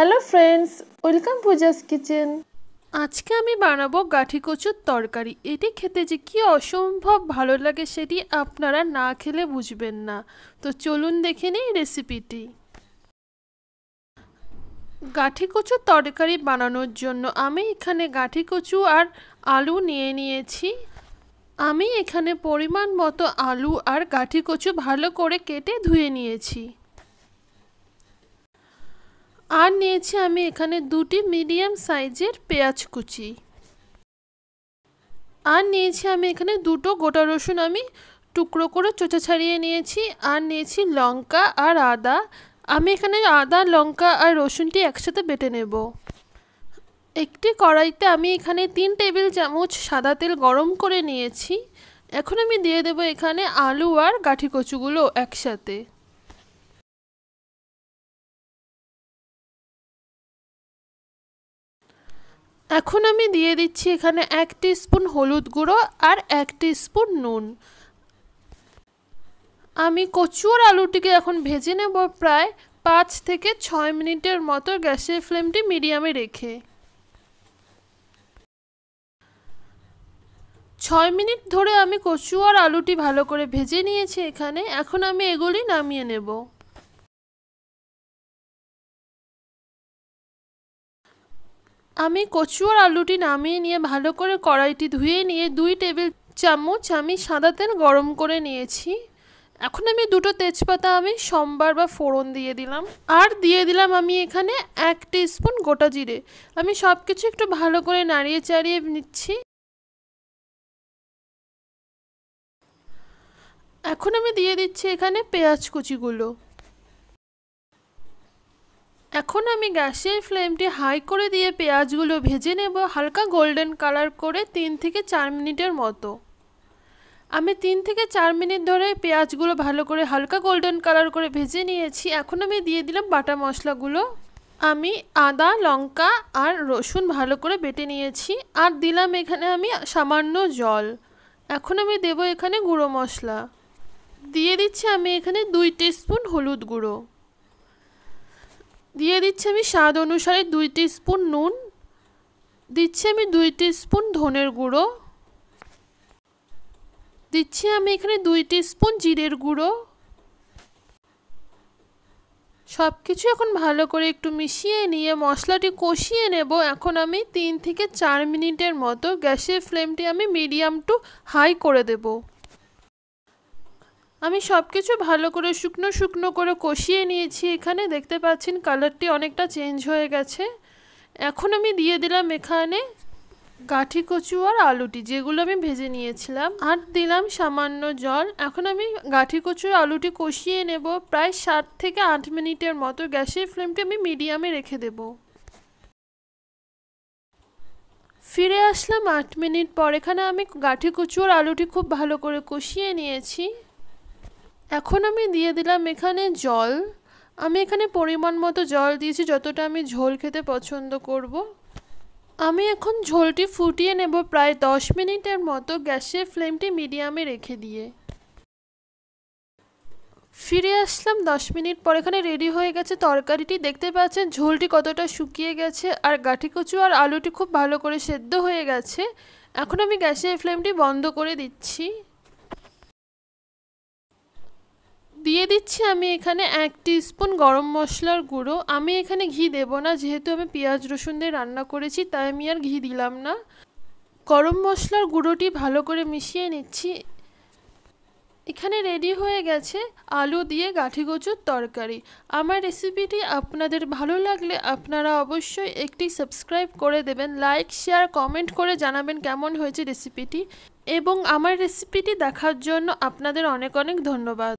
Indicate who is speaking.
Speaker 1: Hello friends welcome Pooja's kitchen আজকে আমি বানাবো গাঠি কচুর তরকারি এটি খেতে যে কী অসম্ভব ভালো লাগে সেটি আপনারা না খেলে বুঝবেন না তো চলুন দেখে নিই রেসিপিটি গাঠি কচু তরকারি বানানোর জন্য আমি এখানে গাঠি কচু আর আলু নিয়ে নিয়েছি আমি এখানে পরিমাণ মতো আলু আর গাঠি কচু ভালো করে কেটে ধুয়ে নিয়েছি আর নিয়েছি আমি এখানে দুটি মিডিয়াম সাইজের পেঁয়াজ কুচি আর নিয়েছি আমি এখানে দুটো গোটা রসুন আমি টুকরো করে চোচা ছাড়িয়ে নিয়েছি আর নিয়েছি লঙ্কা আর আদা আমি এখানে আদা লঙ্কা আর রসুনটি একসাথে বেটে নেব একটি কড়াইতে আমি এখানে তিন টেবিল চামচ সাদা তেল গরম করে নিয়েছি এখন আমি দিয়ে দেব এখানে আলু আর গাঠি কচুগুলো একসাথে এখন আমি দিয়ে দিচ্ছি এখানে এক স্পুন হলুদ গুঁড়ো আর এক স্পুন নুন আমি কচুর আলুটিকে এখন ভেজে নেব প্রায় পাঁচ থেকে ছয় মিনিটের মতো গ্যাসের ফ্লেমটি মিডিয়ামে রেখে ছয় মিনিট ধরে আমি কচু আর আলুটি ভালো করে ভেজে নিয়েছি এখানে এখন আমি এগুলি নামিয়ে নেব আমি কচু আর আলুটি নামিয়ে নিয়ে ভালো করে কড়াইটি ধুয়ে নিয়ে দুই টেবিল চামচ আমি সাদা তেল গরম করে নিয়েছি এখন আমি দুটো তেজপাতা আমি সম্বার বা ফোড়ন দিয়ে দিলাম আর দিয়ে দিলাম আমি এখানে এক স্পুন গোটা জিরে আমি সব কিছু একটু ভালো করে নাড়িয়ে চাড়িয়ে নিচ্ছি এখন আমি দিয়ে দিচ্ছি এখানে পেঁয়াজ কুচিগুলো এখন আমি গ্যাসের ফ্লেমটি হাই করে দিয়ে পেঁয়াজগুলো ভেজে নেব হালকা গোল্ডেন কালার করে তিন থেকে চার মিনিটের মতো আমি তিন থেকে চার মিনিট ধরে পেঁয়াজগুলো ভালো করে হালকা গোল্ডেন কালার করে ভেজে নিয়েছি এখন আমি দিয়ে দিলাম বাটা মশলাগুলো আমি আদা লঙ্কা আর রসুন ভালো করে বেটে নিয়েছি আর দিলাম এখানে আমি সামান্য জল এখন আমি দেব এখানে গুঁড়ো মশলা দিয়ে দিচ্ছি আমি এখানে দুই টিস্পুন হলুদ গুঁড়ো দিয়ে দিচ্ছি আমি স্বাদ অনুসারে দুই স্পুন নুন দিচ্ছি আমি দুই স্পুন ধনের গুঁড়ো দিচ্ছি আমি এখানে দুই স্পুন জিরের গুঁড়ো সব কিছু এখন ভালো করে একটু মিশিয়ে নিয়ে মশলাটি কষিয়ে নেব এখন আমি তিন থেকে চার মিনিটের মতো গ্যাসের ফ্লেমটি আমি মিডিয়াম টু হাই করে দেবো আমি সব কিছু ভালো করে শুকনো শুকনো করে কষিয়ে নিয়েছি এখানে দেখতে পাচ্ছেন কালারটি অনেকটা চেঞ্জ হয়ে গেছে এখন আমি দিয়ে দিলাম এখানে কাঠি কচু আর আলুটি যেগুলো আমি ভেজে নিয়েছিলাম আর দিলাম সামান্য জল এখন আমি গাঠি কচু আলুটি কষিয়ে নেব প্রায় সাত থেকে আট মিনিটের মতো গ্যাসের ফ্লেমটি আমি মিডিয়ামে রেখে দেব ফিরে আসলাম আট মিনিট পর এখানে আমি গাঠি কচু আর আলুটি খুব ভালো করে কষিয়ে নিয়েছি এখন আমি দিয়ে দিলাম এখানে জল আমি এখানে পরিমাণ মতো জল দিয়েছি যতটা আমি ঝোল খেতে পছন্দ করব। আমি এখন ঝোলটি ফুটিয়ে নেব প্রায় দশ মিনিটের মতো গ্যাসের ফ্লেমটি মিডিয়ামে রেখে দিয়ে ফিরে আসলাম দশ মিনিট পর এখানে রেডি হয়ে গেছে তরকারিটি দেখতে পাচ্ছেন ঝোলটি কতটা শুকিয়ে গেছে আর গাঠি কচু আর আলুটি খুব ভালো করে সেদ্ধ হয়ে গেছে এখন আমি গ্যাসের ফ্লেমটি বন্ধ করে দিচ্ছি দিয়ে দিচ্ছি আমি এখানে এক স্পুন গরম মশলার গুঁড়ো আমি এখানে ঘি দেব না যেহেতু আমি পেঁয়াজ রসুন দিয়ে রান্না করেছি তাই আমি আর ঘি দিলাম না গরম মশলার গুঁড়োটি ভালো করে মিশিয়ে নিচ্ছি এখানে রেডি হয়ে গেছে আলু দিয়ে গাঠি গোচুর তরকারি আমার রেসিপিটি আপনাদের ভালো লাগলে আপনারা অবশ্যই একটি সাবস্ক্রাইব করে দেবেন লাইক শেয়ার কমেন্ট করে জানাবেন কেমন হয়েছে রেসিপিটি এবং আমার রেসিপিটি দেখার জন্য আপনাদের অনেক অনেক ধন্যবাদ